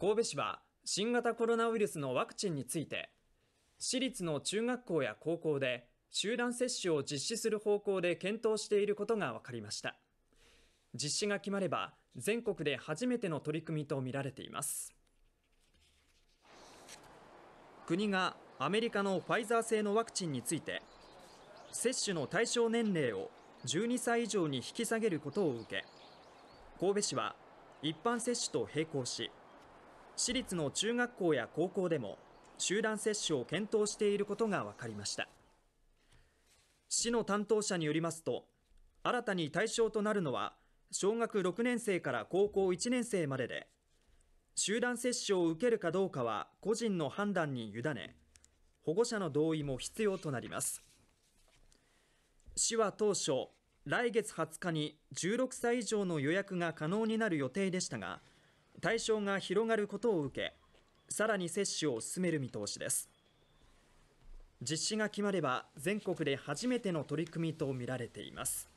神戸市は新型コロナウイルスのワクチンについて私立の中学校や高校で集団接種を実施する方向で検討していることが分かりました実施が決まれば全国で初めての取り組みとみられています国がアメリカのファイザー製のワクチンについて接種の対象年齢を12歳以上に引き下げることを受け神戸市は一般接種と並行し私立の中学校や高校でも集団接種を検討していることが分かりました市の担当者によりますと新たに対象となるのは小学6年生から高校1年生までで集団接種を受けるかどうかは個人の判断に委ね保護者の同意も必要となります市は当初来月20日に16歳以上の予約が可能になる予定でしたが対象が広がることを受けさらに接種を進める見通しです実施が決まれば全国で初めての取り組みとみられています